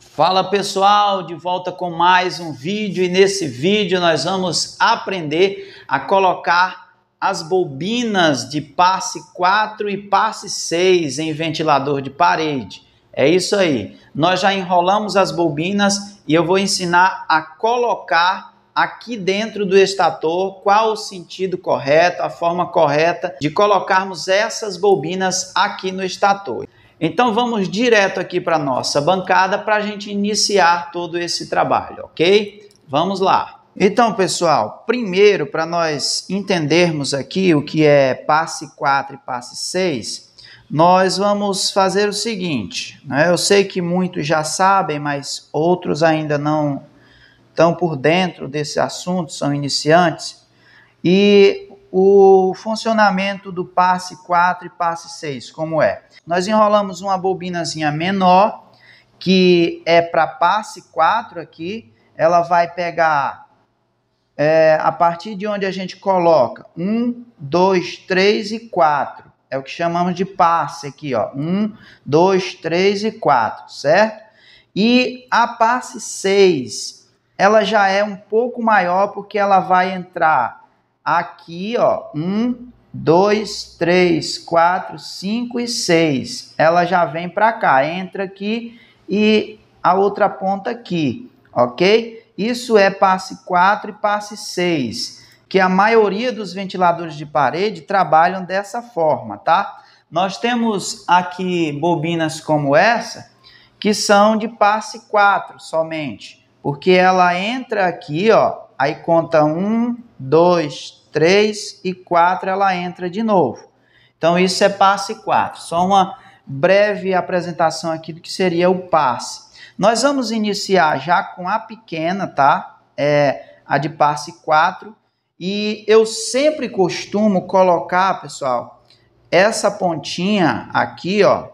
Fala pessoal, de volta com mais um vídeo e nesse vídeo nós vamos aprender a colocar as bobinas de passe 4 e passe 6 em ventilador de parede. É isso aí. Nós já enrolamos as bobinas e eu vou ensinar a colocar aqui dentro do estator qual o sentido correto, a forma correta de colocarmos essas bobinas aqui no estator. Então vamos direto aqui para a nossa bancada para a gente iniciar todo esse trabalho, ok? Vamos lá. Então, pessoal, primeiro para nós entendermos aqui o que é passe 4 e passe 6, nós vamos fazer o seguinte, né? eu sei que muitos já sabem, mas outros ainda não estão por dentro desse assunto, são iniciantes, e o funcionamento do passe 4 e passe 6, como é? Nós enrolamos uma bobinazinha menor, que é para passe 4 aqui, ela vai pegar é, a partir de onde a gente coloca 1, 2, 3 e 4. É o que chamamos de passe aqui, ó. 1, 2, 3 e 4, certo? E a passe 6, ela já é um pouco maior porque ela vai entrar Aqui, ó, um, dois, três, quatro, cinco e seis. Ela já vem para cá, entra aqui e a outra ponta aqui, ok? Isso é passe 4 e passe 6, que a maioria dos ventiladores de parede trabalham dessa forma, tá? Nós temos aqui bobinas como essa, que são de passe 4 somente, porque ela entra aqui, ó, aí conta 1, 2, 3 e 4 ela entra de novo. Então isso é passe 4. Só uma breve apresentação aqui do que seria o passe. Nós vamos iniciar já com a pequena, tá? É a de passe 4. E eu sempre costumo colocar, pessoal, essa pontinha aqui, ó,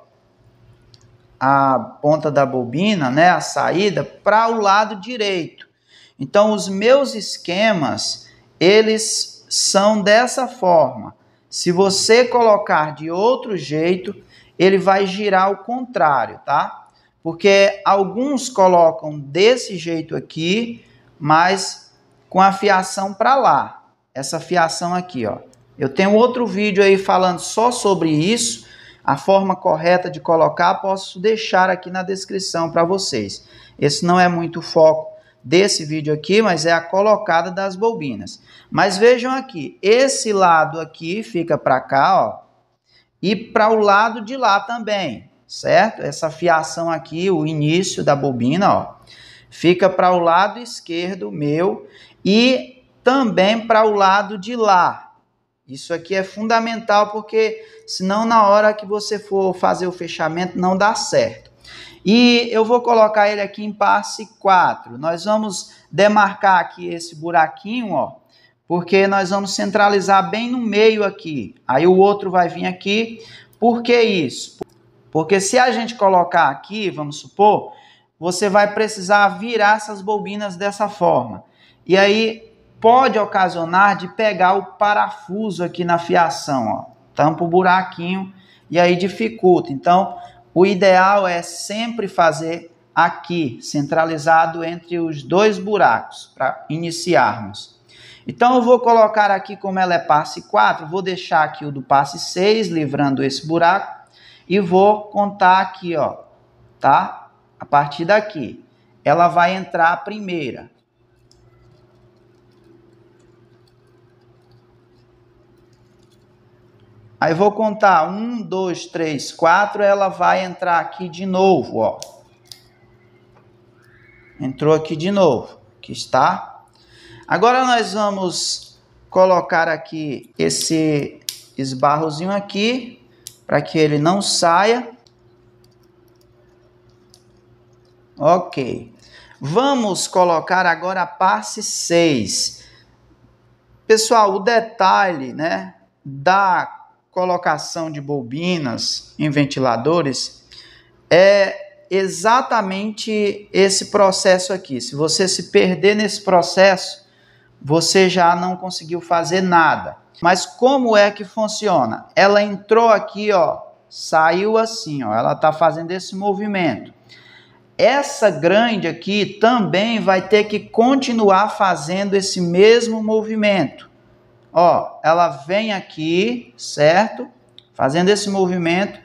a ponta da bobina, né, a saída para o lado direito. Então os meus esquemas, eles são dessa forma. Se você colocar de outro jeito, ele vai girar ao contrário, tá? Porque alguns colocam desse jeito aqui, mas com a fiação para lá. Essa fiação aqui, ó. Eu tenho outro vídeo aí falando só sobre isso, a forma correta de colocar, posso deixar aqui na descrição para vocês. Esse não é muito foco desse vídeo aqui, mas é a colocada das bobinas. Mas vejam aqui, esse lado aqui fica para cá, ó, e para o lado de lá também, certo? Essa fiação aqui, o início da bobina, ó, fica para o lado esquerdo meu e também para o lado de lá. Isso aqui é fundamental porque senão na hora que você for fazer o fechamento não dá certo. E eu vou colocar ele aqui em passe 4. Nós vamos demarcar aqui esse buraquinho, ó, porque nós vamos centralizar bem no meio aqui. Aí o outro vai vir aqui. Por que isso? Porque se a gente colocar aqui, vamos supor, você vai precisar virar essas bobinas dessa forma. E aí pode ocasionar de pegar o parafuso aqui na fiação, ó. Tampa o buraquinho e aí dificulta. Então, o ideal é sempre fazer aqui, centralizado entre os dois buracos, para iniciarmos. Então eu vou colocar aqui como ela é passe 4, vou deixar aqui o do passe 6, livrando esse buraco, e vou contar aqui, ó, tá? A partir daqui. Ela vai entrar a primeira. Aí vou contar 1, 2, 3, 4, ela vai entrar aqui de novo, ó. Entrou aqui de novo. Aqui está. Agora nós vamos colocar aqui esse esbarrozinho aqui, para que ele não saia. Ok. Vamos colocar agora a parte 6. Pessoal, o detalhe né, da colocação de bobinas em ventiladores é exatamente esse processo aqui. Se você se perder nesse processo, você já não conseguiu fazer nada. Mas como é que funciona? Ela entrou aqui, ó, saiu assim, ó, ela está fazendo esse movimento. Essa grande aqui também vai ter que continuar fazendo esse mesmo movimento. Ó, ela vem aqui, certo? Fazendo esse movimento.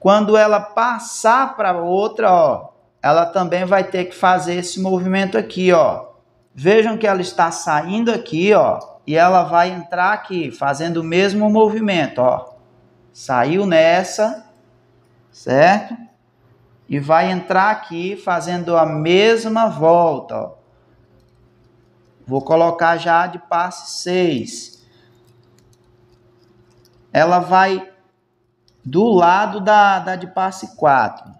Quando ela passar para outra, ó, ela também vai ter que fazer esse movimento aqui, ó. Vejam que ela está saindo aqui, ó, e ela vai entrar aqui, fazendo o mesmo movimento, ó. Saiu nessa, certo? E vai entrar aqui fazendo a mesma volta, ó. Vou colocar já de passe 6. Ela vai do lado da, da de passe 4.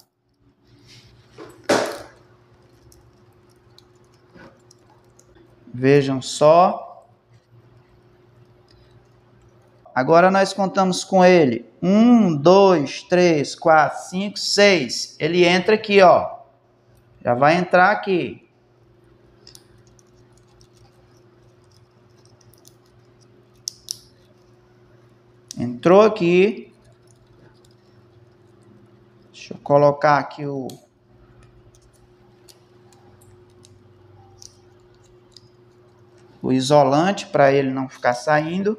Vejam só. Agora nós contamos com ele. Um, dois, três, quatro, cinco, seis. Ele entra aqui, ó. Já vai entrar aqui. Entrou aqui. Deixa eu colocar aqui o o isolante para ele não ficar saindo.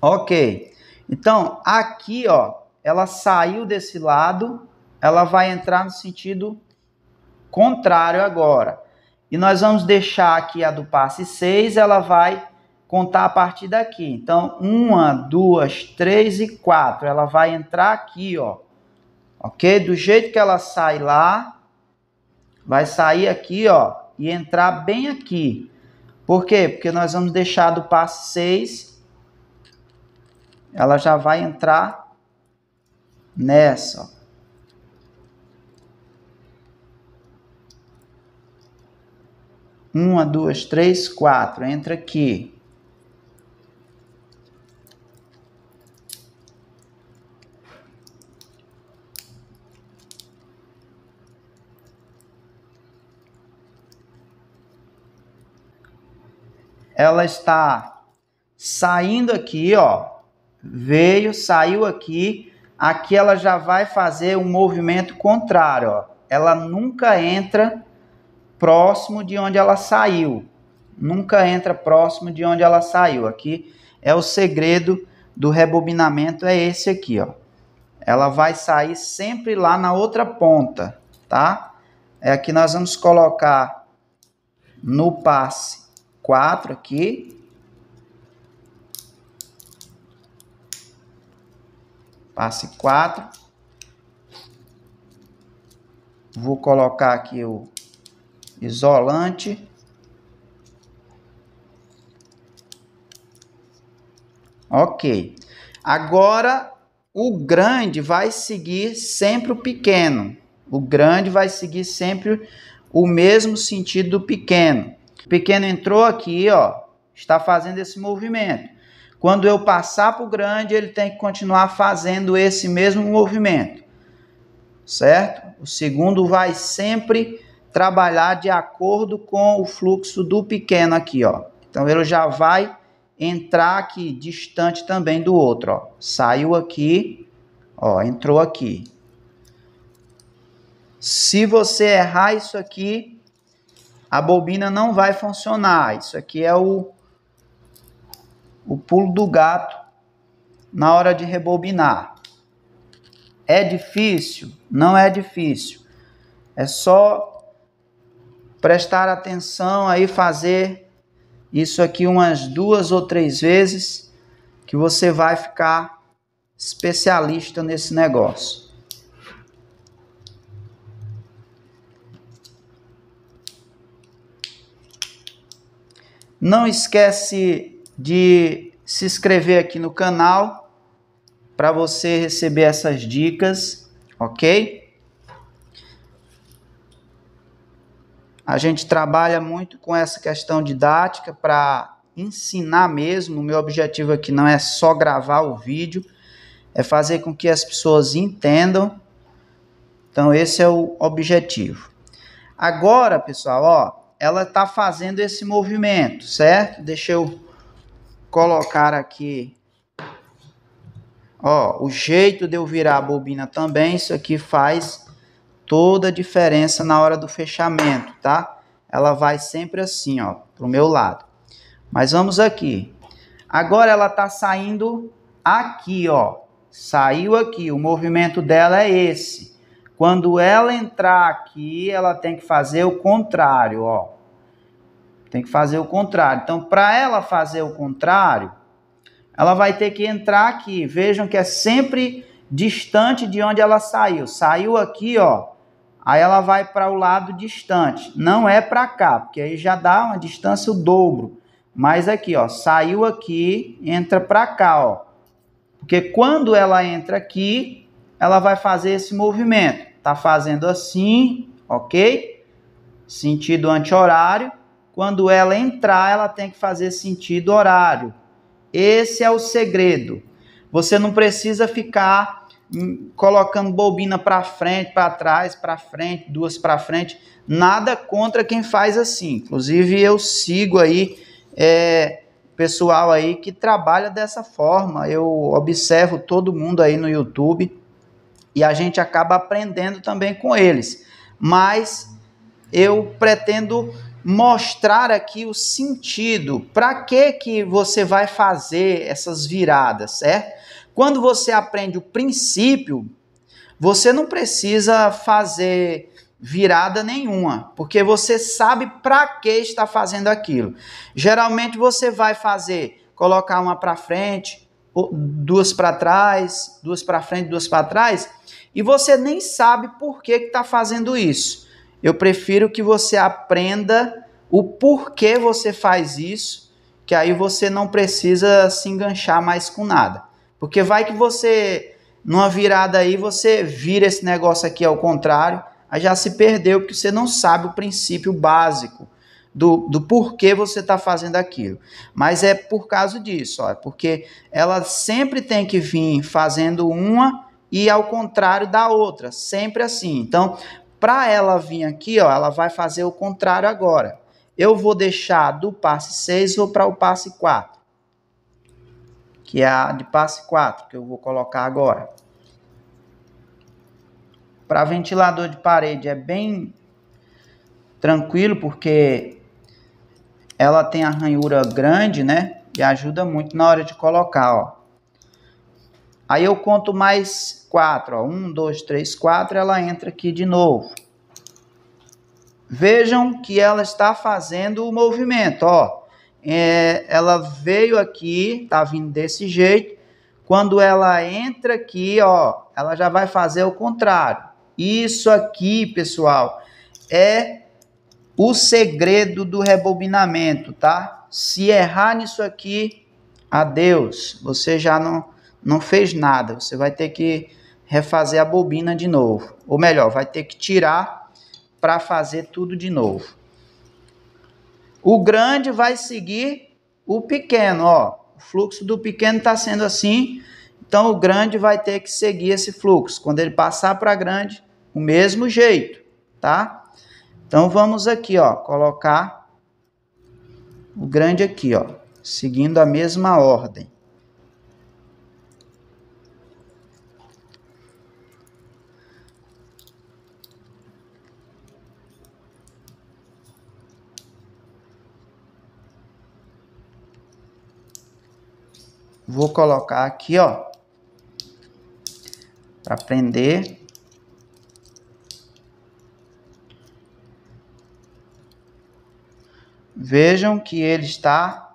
Ok, então aqui ó, ela saiu desse lado, ela vai entrar no sentido contrário agora. E nós vamos deixar aqui a do passe 6, ela vai contar a partir daqui. Então, uma, duas, três e quatro. Ela vai entrar aqui, ó. Ok? Do jeito que ela sai lá, Vai sair aqui, ó, e entrar bem aqui. Por quê? Porque nós vamos deixar do passo 6, ela já vai entrar nessa, ó. Uma, duas, três, quatro. Entra aqui. ela está saindo aqui, ó, veio, saiu aqui, aqui ela já vai fazer um movimento contrário, ó. Ela nunca entra próximo de onde ela saiu. Nunca entra próximo de onde ela saiu. Aqui é o segredo do rebobinamento é esse aqui, ó. Ela vai sair sempre lá na outra ponta, tá? É aqui nós vamos colocar no passe 4 aqui. Passe 4. Vou colocar aqui o isolante. Ok. Agora, o grande vai seguir sempre o pequeno. O grande vai seguir sempre o mesmo sentido do pequeno pequeno entrou aqui, ó, está fazendo esse movimento. Quando eu passar para o grande, ele tem que continuar fazendo esse mesmo movimento, certo? O segundo vai sempre trabalhar de acordo com o fluxo do pequeno aqui, ó. Então ele já vai entrar aqui distante também do outro, ó. Saiu aqui, ó, entrou aqui. Se você errar isso aqui, a bobina não vai funcionar. Isso aqui é o, o pulo do gato na hora de rebobinar. É difícil? Não é difícil. É só prestar atenção aí, fazer isso aqui umas duas ou três vezes que você vai ficar especialista nesse negócio. Não esquece de se inscrever aqui no canal para você receber essas dicas, ok? A gente trabalha muito com essa questão didática para ensinar mesmo. O meu objetivo aqui não é só gravar o vídeo, é fazer com que as pessoas entendam. Então, esse é o objetivo. Agora, pessoal, ó, ela está fazendo esse movimento, certo? Deixa eu colocar aqui. Ó, o jeito de eu virar a bobina também, isso aqui faz toda a diferença na hora do fechamento, tá? Ela vai sempre assim, ó, pro meu lado. Mas vamos aqui. Agora ela tá saindo aqui, ó. Saiu aqui, o movimento dela é esse. Quando ela entrar aqui, ela tem que fazer o contrário, ó. Tem que fazer o contrário. Então, para ela fazer o contrário, ela vai ter que entrar aqui. Vejam que é sempre distante de onde ela saiu. Saiu aqui, ó. Aí ela vai para o lado distante. Não é para cá, porque aí já dá uma distância o dobro. Mas aqui, ó, saiu aqui, entra para cá, ó. Porque quando ela entra aqui, ela vai fazer esse movimento. Tá fazendo assim, ok? Sentido anti-horário. Quando ela entrar, ela tem que fazer sentido horário. Esse é o segredo. Você não precisa ficar hum, colocando bobina para frente, para trás, para frente, duas para frente. Nada contra quem faz assim. Inclusive eu sigo aí é, pessoal aí que trabalha dessa forma. Eu observo todo mundo aí no YouTube e a gente acaba aprendendo também com eles. Mas eu pretendo mostrar aqui o sentido, para que que você vai fazer essas viradas, certo? Quando você aprende o princípio, você não precisa fazer virada nenhuma, porque você sabe para que está fazendo aquilo. Geralmente você vai fazer colocar uma para frente, duas para trás, duas para frente, duas para trás, e você nem sabe por que está fazendo isso. Eu prefiro que você aprenda o porquê você faz isso, que aí você não precisa se enganchar mais com nada. Porque vai que você, numa virada aí, você vira esse negócio aqui ao contrário, aí já se perdeu, porque você não sabe o princípio básico do, do porquê você está fazendo aquilo. Mas é por causa disso, ó, porque ela sempre tem que vir fazendo uma e ao contrário da outra, sempre assim. Então, para ela vir aqui, ó, ela vai fazer o contrário agora. Eu vou deixar do passe 6 vou para o passe 4. Que é a de passe 4 que eu vou colocar agora. Para ventilador de parede é bem tranquilo porque ela tem a ranhura grande, né? E ajuda muito na hora de colocar, ó. Aí eu conto mais 4. Ó, 1, 2, 3, 4, ela entra aqui de novo. Vejam que ela está fazendo o movimento, ó. É, ela veio aqui, tá vindo desse jeito. Quando ela entra aqui, ó, ela já vai fazer o contrário. Isso aqui, pessoal, é o segredo do rebobinamento, tá? Se errar nisso aqui, adeus, você já não, não fez nada. Você vai ter que refazer a bobina de novo. Ou melhor, vai ter que tirar para fazer tudo de novo. O grande vai seguir o pequeno, ó. O fluxo do pequeno está sendo assim, então o grande vai ter que seguir esse fluxo. Quando ele passar para grande, o mesmo jeito, tá? Então vamos aqui, ó, colocar o grande aqui, ó, seguindo a mesma ordem. Vou colocar aqui, ó, para prender. Vejam que ele está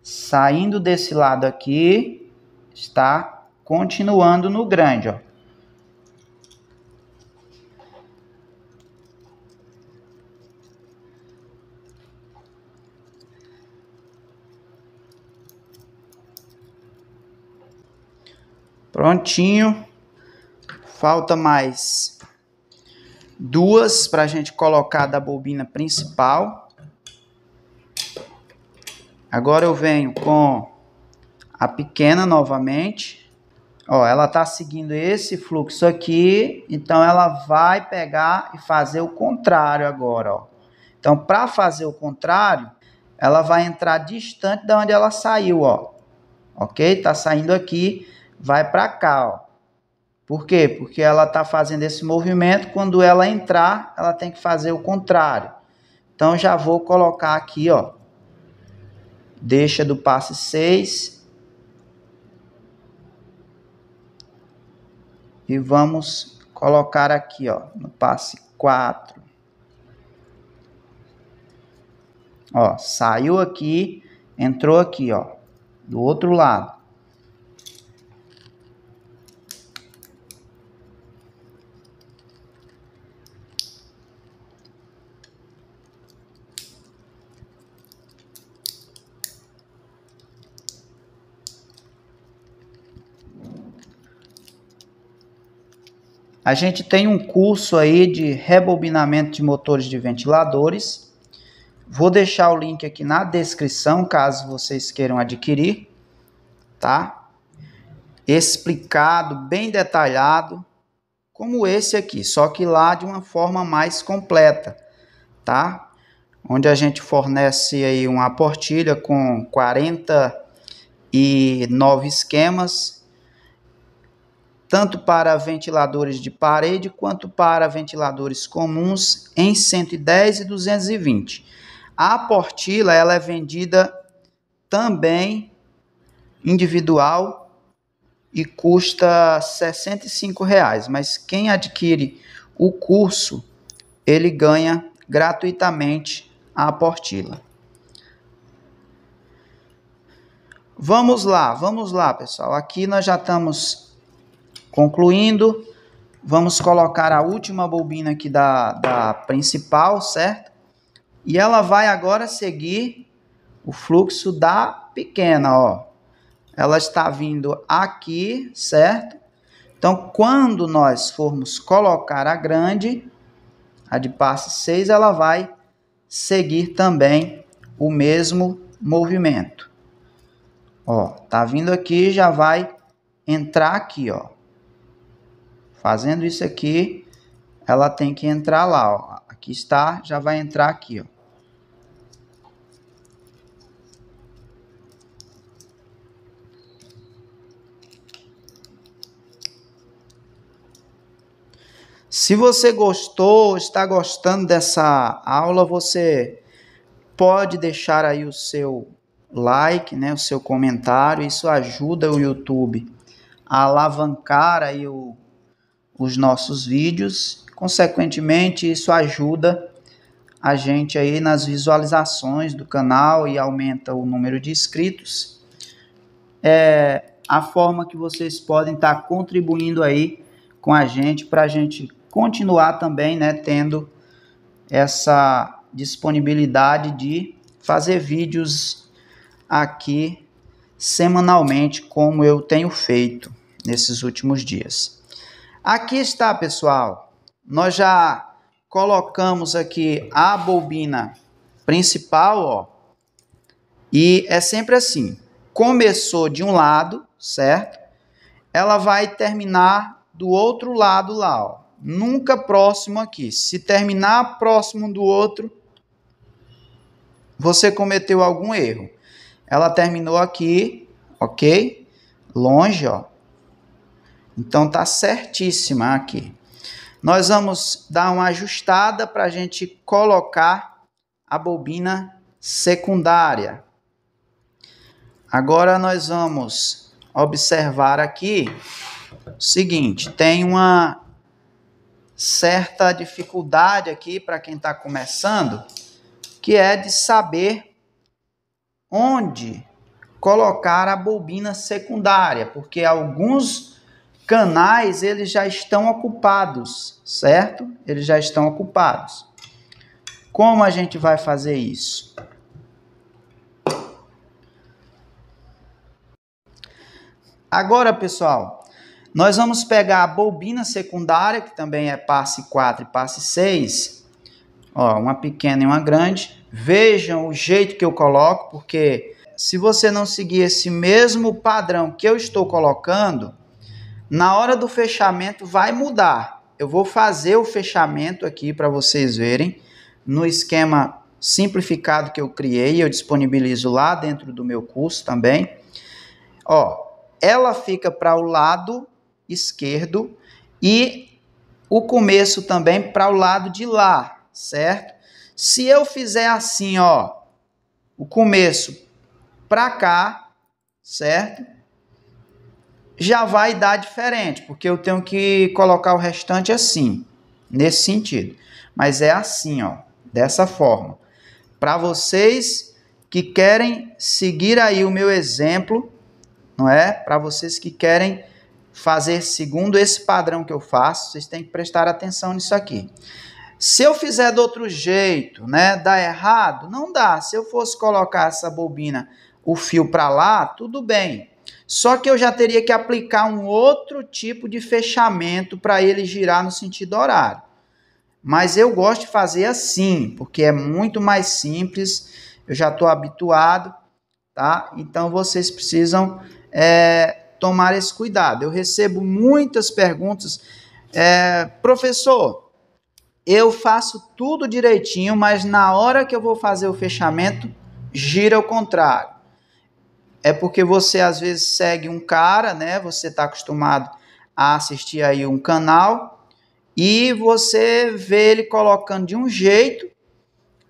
saindo desse lado aqui, está continuando no grande, ó. Prontinho. Falta mais duas para a gente colocar da bobina principal. Agora eu venho com a pequena novamente. Ó, ela tá seguindo esse fluxo aqui, então ela vai pegar e fazer o contrário agora, ó. Então, para fazer o contrário, ela vai entrar distante da onde ela saiu, ó. Ok? Tá saindo aqui vai para cá, ó. Por quê? Porque ela está fazendo esse movimento, quando ela entrar, ela tem que fazer o contrário. Então, já vou colocar aqui, ó. Deixa do passe 6. E vamos colocar aqui, ó, no passe 4. Ó, saiu aqui, entrou aqui, ó, do outro lado. A gente tem um curso aí de rebobinamento de motores de ventiladores. Vou deixar o link aqui na descrição, caso vocês queiram adquirir, tá? Explicado, bem detalhado, como esse aqui, só que lá de uma forma mais completa, tá? Onde a gente fornece aí uma portilha com 49 esquemas tanto para ventiladores de parede quanto para ventiladores comuns em 110 e 220. A portila ela é vendida também individual e custa R$ 65, reais, mas quem adquire o curso, ele ganha gratuitamente a portila. Vamos lá, vamos lá, pessoal. Aqui nós já estamos Concluindo, vamos colocar a última bobina aqui da, da principal, certo? E ela vai agora seguir o fluxo da pequena, ó. Ela está vindo aqui, certo? Então, quando nós formos colocar a grande, a de passe 6, ela vai seguir também o mesmo movimento. Ó, tá vindo aqui, já vai entrar aqui, ó. Fazendo isso aqui, ela tem que entrar lá, ó. Aqui está, já vai entrar aqui, ó. Se você gostou, está gostando dessa aula, você pode deixar aí o seu like, né, o seu comentário, isso ajuda o YouTube a alavancar aí o os nossos vídeos. Consequentemente, isso ajuda a gente aí nas visualizações do canal e aumenta o número de inscritos. É a forma que vocês podem estar contribuindo aí com a gente para a gente continuar também, né, tendo essa disponibilidade de fazer vídeos aqui semanalmente, como eu tenho feito nesses últimos dias. Aqui está, pessoal. Nós já colocamos aqui a bobina principal, ó. E é sempre assim. Começou de um lado, certo? Ela vai terminar do outro lado lá, ó. Nunca próximo aqui. Se terminar próximo do outro, você cometeu algum erro. Ela terminou aqui, ok? Longe, ó. Então tá certíssima aqui. Nós vamos dar uma ajustada para a gente colocar a bobina secundária. Agora nós vamos observar aqui o seguinte, tem uma certa dificuldade aqui para quem está começando, que é de saber onde colocar a bobina secundária, porque alguns canais eles já estão ocupados, certo? Eles já estão ocupados. Como a gente vai fazer isso? Agora, pessoal, nós vamos pegar a bobina secundária, que também é passe 4 e passe 6, ó, uma pequena e uma grande. Vejam o jeito que eu coloco, porque se você não seguir esse mesmo padrão que eu estou colocando, na hora do fechamento vai mudar. Eu vou fazer o fechamento aqui para vocês verem no esquema simplificado que eu criei, eu disponibilizo lá dentro do meu curso também. Ó, ela fica para o lado esquerdo e o começo também para o lado de lá, certo? Se eu fizer assim, ó, o começo para cá, certo? já vai dar diferente, porque eu tenho que colocar o restante assim, nesse sentido. Mas é assim, ó, dessa forma. Para vocês que querem seguir aí o meu exemplo, não é? Para vocês que querem fazer segundo esse padrão que eu faço, vocês têm que prestar atenção nisso aqui. Se eu fizer do outro jeito, né, dá errado? Não dá. Se eu fosse colocar essa bobina, o fio para lá, tudo bem. Só que eu já teria que aplicar um outro tipo de fechamento para ele girar no sentido horário. Mas eu gosto de fazer assim, porque é muito mais simples, eu já estou habituado, tá? Então vocês precisam é, tomar esse cuidado. Eu recebo muitas perguntas, é, professor, eu faço tudo direitinho, mas na hora que eu vou fazer o fechamento, gira ao contrário. É porque você às vezes segue um cara, né? Você está acostumado a assistir aí um canal e você vê ele colocando de um jeito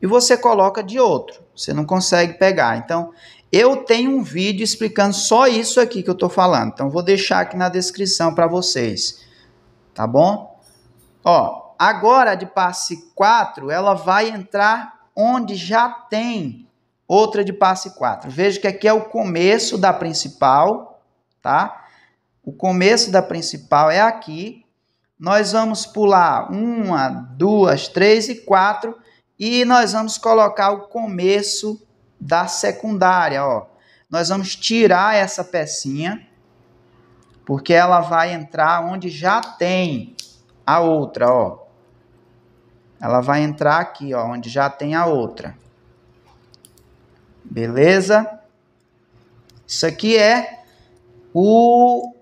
e você coloca de outro. Você não consegue pegar. Então, eu tenho um vídeo explicando só isso aqui que eu estou falando. Então, vou deixar aqui na descrição para vocês. Tá bom? Ó, agora de passe 4, ela vai entrar onde já tem outra de passe 4. Veja que aqui é o começo da principal, tá? O começo da principal é aqui. Nós vamos pular uma, duas, três e quatro e nós vamos colocar o começo da secundária, ó. Nós vamos tirar essa pecinha porque ela vai entrar onde já tem a outra, ó. Ela vai entrar aqui, ó, onde já tem a outra. Beleza? Isso aqui é o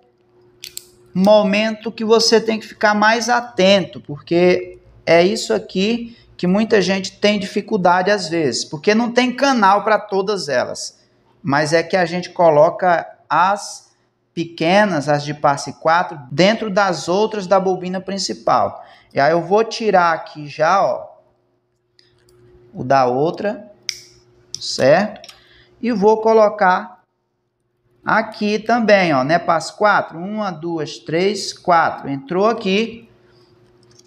momento que você tem que ficar mais atento, porque é isso aqui que muita gente tem dificuldade às vezes, porque não tem canal para todas elas. Mas é que a gente coloca as pequenas, as de passe 4, dentro das outras da bobina principal. E aí eu vou tirar aqui já, ó, o da outra certo? E vou colocar aqui também, ó, né? Passo 4, 1, 2, 3, 4. Entrou aqui,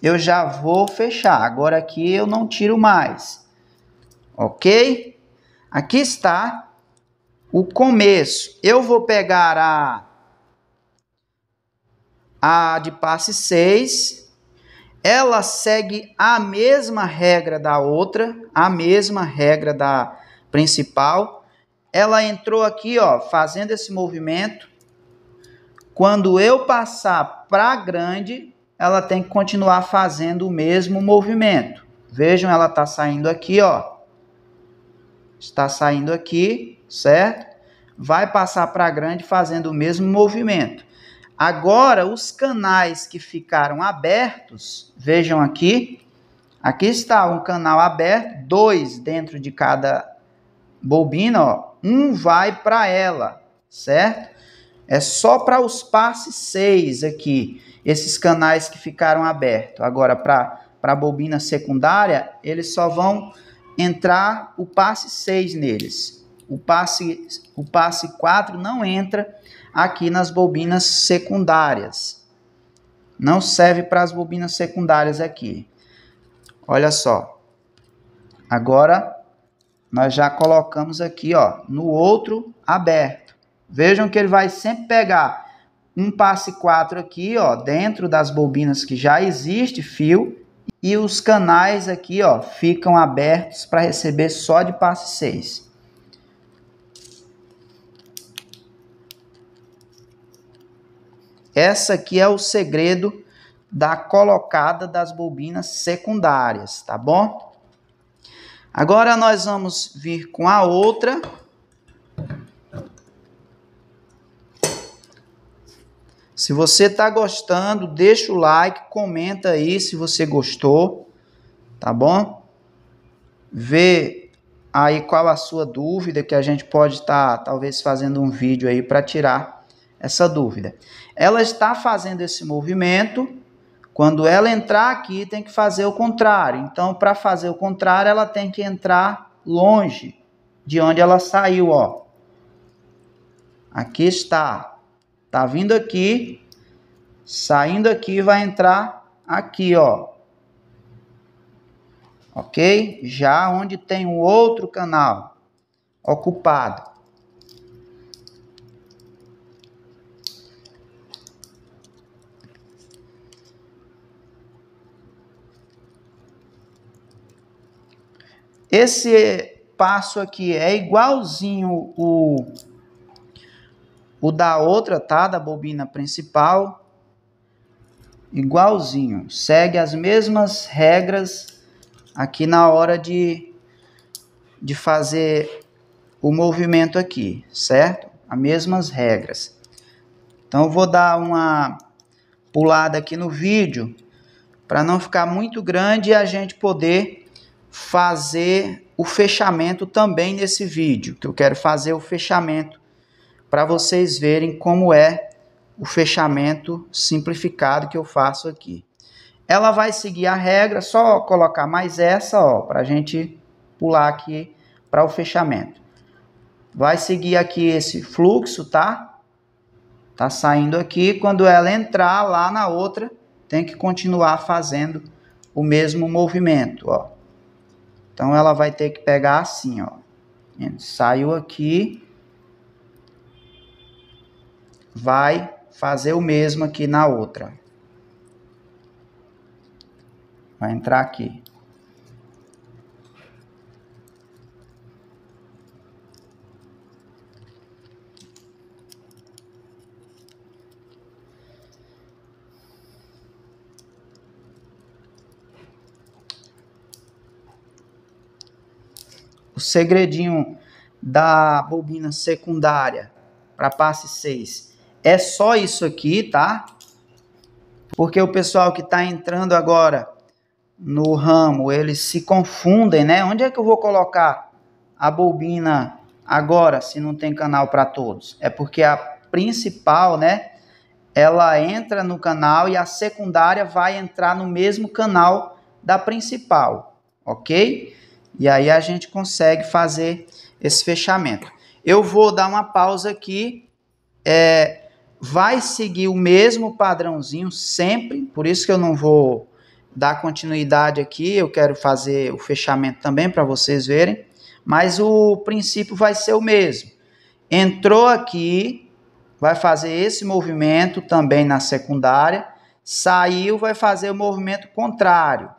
eu já vou fechar. Agora aqui eu não tiro mais, ok? Aqui está o começo. Eu vou pegar a, a de passe 6, ela segue a mesma regra da outra, a mesma regra da, principal. Ela entrou aqui, ó, fazendo esse movimento. Quando eu passar para grande, ela tem que continuar fazendo o mesmo movimento. Vejam, ela está saindo aqui, ó. Está saindo aqui, certo? Vai passar para grande fazendo o mesmo movimento. Agora, os canais que ficaram abertos, vejam aqui. Aqui está um canal aberto, dois dentro de cada bobina, ó, um vai para ela, certo? É só para os passes 6 aqui, esses canais que ficaram abertos. Agora, para a bobina secundária, eles só vão entrar o passe 6 neles. O passe, o passe 4 não entra aqui nas bobinas secundárias. Não serve para as bobinas secundárias aqui. Olha só. Agora, nós já colocamos aqui, ó, no outro aberto. Vejam que ele vai sempre pegar um passe 4 aqui, ó, dentro das bobinas que já existe fio, e os canais aqui, ó, ficam abertos para receber só de passe 6. Essa aqui é o segredo da colocada das bobinas secundárias, tá bom? Agora nós vamos vir com a outra. Se você está gostando, deixa o like, comenta aí se você gostou, tá bom? Vê aí qual a sua dúvida que a gente pode estar tá, talvez fazendo um vídeo aí para tirar essa dúvida. Ela está fazendo esse movimento quando ela entrar aqui, tem que fazer o contrário. Então, para fazer o contrário, ela tem que entrar longe de onde ela saiu, ó. Aqui está. Tá vindo aqui, saindo aqui, vai entrar aqui, ó. Ok? Já onde tem o outro canal ocupado. Esse passo aqui é igualzinho o, o da outra, tá? Da bobina principal. Igualzinho. Segue as mesmas regras aqui na hora de, de fazer o movimento aqui, certo? As mesmas regras. Então, eu vou dar uma pulada aqui no vídeo para não ficar muito grande e a gente poder fazer o fechamento também nesse vídeo, que eu quero fazer o fechamento para vocês verem como é o fechamento simplificado que eu faço aqui. Ela vai seguir a regra, só colocar mais essa, ó, para a gente pular aqui para o fechamento. Vai seguir aqui esse fluxo, tá? Tá saindo aqui, quando ela entrar lá na outra, tem que continuar fazendo o mesmo movimento, ó. Então ela vai ter que pegar assim, ó. Saiu aqui. Vai fazer o mesmo aqui na outra. Vai entrar aqui. o segredinho da bobina secundária para passe 6 é só isso aqui, tá? Porque o pessoal que está entrando agora no ramo, eles se confundem, né? Onde é que eu vou colocar a bobina agora se não tem canal para todos? É porque a principal, né, ela entra no canal e a secundária vai entrar no mesmo canal da principal, OK? E aí a gente consegue fazer esse fechamento. Eu vou dar uma pausa aqui. É, vai seguir o mesmo padrãozinho sempre, por isso que eu não vou dar continuidade aqui. Eu quero fazer o fechamento também para vocês verem. Mas o princípio vai ser o mesmo. Entrou aqui, vai fazer esse movimento também na secundária. Saiu, vai fazer o movimento contrário.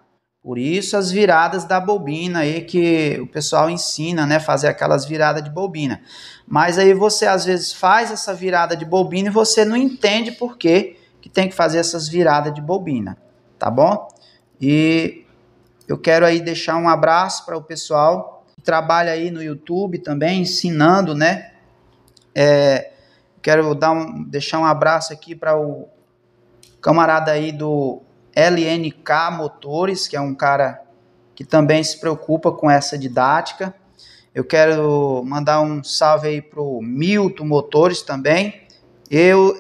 Por isso as viradas da bobina aí que o pessoal ensina, né, fazer aquelas viradas de bobina. Mas aí você às vezes faz essa virada de bobina e você não entende por que que tem que fazer essas viradas de bobina, tá bom? E eu quero aí deixar um abraço para o pessoal que trabalha aí no YouTube também ensinando, né? É, quero dar um, deixar um abraço aqui para o camarada aí do LNK Motores, que é um cara que também se preocupa com essa didática. Eu quero mandar um salve aí pro Milton Motores também. Eu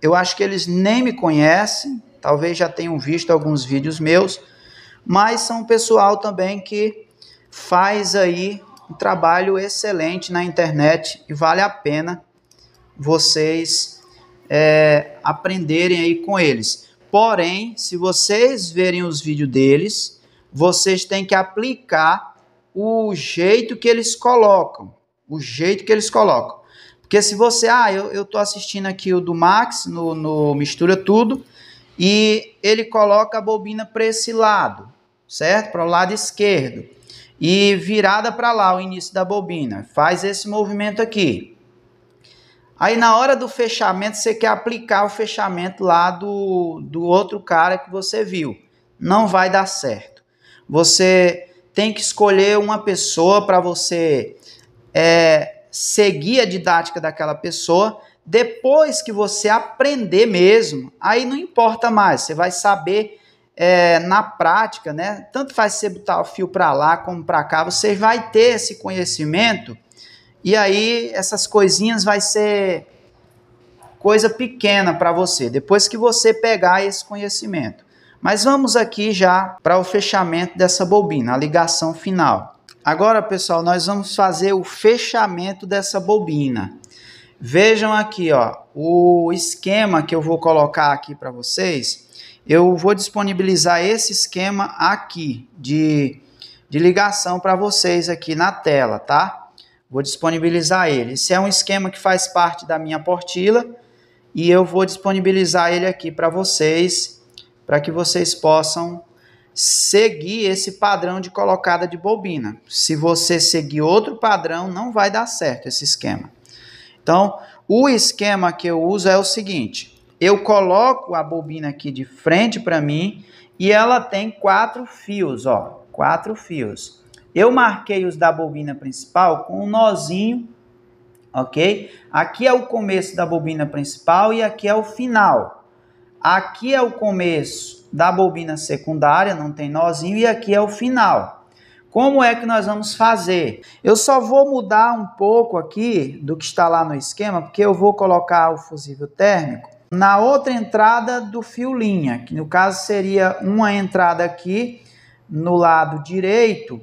eu acho que eles nem me conhecem, talvez já tenham visto alguns vídeos meus, mas são pessoal também que faz aí um trabalho excelente na internet e vale a pena vocês é, aprenderem aí com eles. Porém, se vocês verem os vídeos deles, vocês têm que aplicar o jeito que eles colocam. O jeito que eles colocam. Porque se você, ah, eu, estou assistindo aqui o do Max no, no Mistura Tudo, e ele coloca a bobina para esse lado, certo? Para o lado esquerdo. E virada para lá o início da bobina. Faz esse movimento aqui. Aí na hora do fechamento, você quer aplicar o fechamento lá do, do outro cara que você viu. Não vai dar certo. Você tem que escolher uma pessoa para você é, seguir a didática daquela pessoa. Depois que você aprender mesmo, aí não importa mais, você vai saber é, na prática, né? Tanto faz você botar o fio para lá como para cá, você vai ter esse conhecimento e aí essas coisinhas vai ser coisa pequena para você, depois que você pegar esse conhecimento. Mas vamos aqui já para o fechamento dessa bobina, a ligação final. Agora, pessoal, nós vamos fazer o fechamento dessa bobina. Vejam aqui, ó, o esquema que eu vou colocar aqui para vocês. Eu vou disponibilizar esse esquema aqui de, de ligação para vocês aqui na tela, tá? Vou disponibilizar ele. Isso é um esquema que faz parte da minha portila e eu vou disponibilizar ele aqui para vocês, para que vocês possam seguir esse padrão de colocada de bobina. Se você seguir outro padrão, não vai dar certo esse esquema. Então, o esquema que eu uso é o seguinte: eu coloco a bobina aqui de frente para mim e ela tem quatro fios, ó, quatro fios. Eu marquei os da bobina principal com um nozinho, ok? Aqui é o começo da bobina principal e aqui é o final. Aqui é o começo da bobina secundária, não tem nozinho, e aqui é o final. Como é que nós vamos fazer? Eu só vou mudar um pouco aqui do que está lá no esquema, porque eu vou colocar o fusível térmico na outra entrada do fio linha, que no caso seria uma entrada aqui no lado direito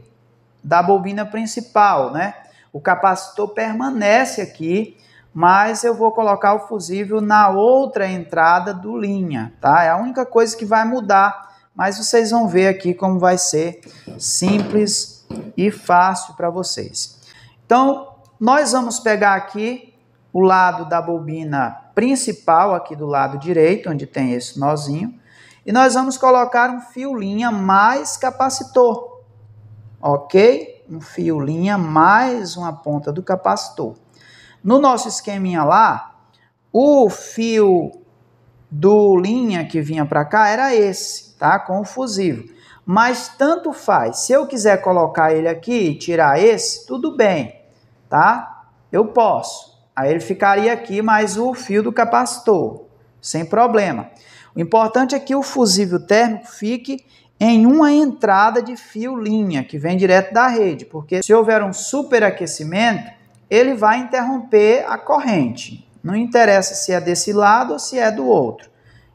da bobina principal, né? O capacitor permanece aqui, mas eu vou colocar o fusível na outra entrada do linha, tá? É a única coisa que vai mudar, mas vocês vão ver aqui como vai ser simples e fácil para vocês. Então, nós vamos pegar aqui o lado da bobina principal, aqui do lado direito, onde tem esse nozinho, e nós vamos colocar um fio linha mais capacitor, ok? Um fio linha mais uma ponta do capacitor. No nosso esqueminha lá, o fio do linha que vinha para cá era esse, tá? Com o fusível. Mas tanto faz. Se eu quiser colocar ele aqui e tirar esse, tudo bem, tá? Eu posso. Aí ele ficaria aqui mais o fio do capacitor, sem problema. O importante é que o fusível térmico fique em uma entrada de fio-linha que vem direto da rede, porque se houver um superaquecimento, ele vai interromper a corrente. Não interessa se é desse lado ou se é do outro.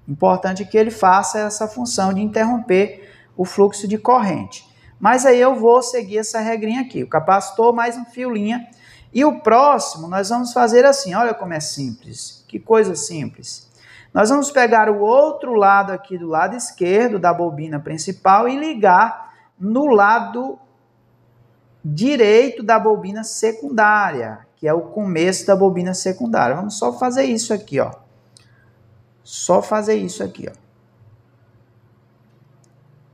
Importante que ele faça essa função de interromper o fluxo de corrente. Mas aí eu vou seguir essa regrinha aqui, o capacitor mais um fio-linha. E o próximo nós vamos fazer assim, olha como é simples, que coisa simples. Nós vamos pegar o outro lado aqui do lado esquerdo da bobina principal e ligar no lado direito da bobina secundária, que é o começo da bobina secundária. Vamos só fazer isso aqui, ó. Só fazer isso aqui, ó.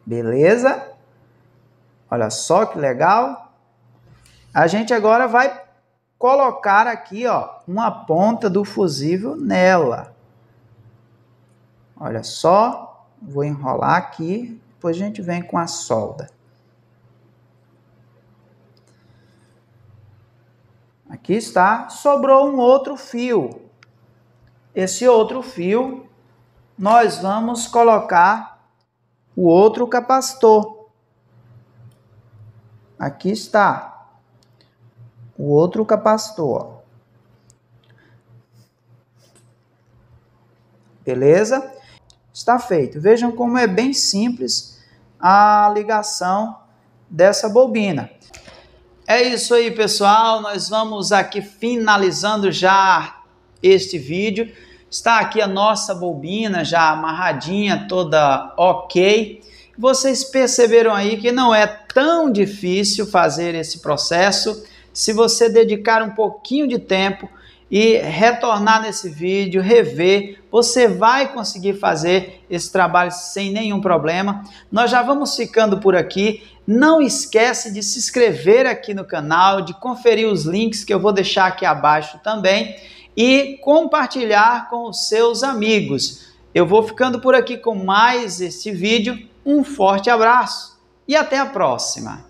Beleza? Olha só que legal. A gente agora vai colocar aqui, ó, uma ponta do fusível nela. Olha só, vou enrolar aqui, depois a gente vem com a solda. Aqui está, sobrou um outro fio. Esse outro fio, nós vamos colocar o outro capacitor. Aqui está, o outro capacitor. Beleza? Está feito. Vejam como é bem simples a ligação dessa bobina. É isso aí, pessoal. Nós vamos aqui finalizando já este vídeo. Está aqui a nossa bobina já amarradinha, toda ok. Vocês perceberam aí que não é tão difícil fazer esse processo se você dedicar um pouquinho de tempo e retornar nesse vídeo, rever, você vai conseguir fazer esse trabalho sem nenhum problema. Nós já vamos ficando por aqui. Não esquece de se inscrever aqui no canal, de conferir os links que eu vou deixar aqui abaixo também e compartilhar com os seus amigos. Eu vou ficando por aqui com mais este vídeo. Um forte abraço e até a próxima.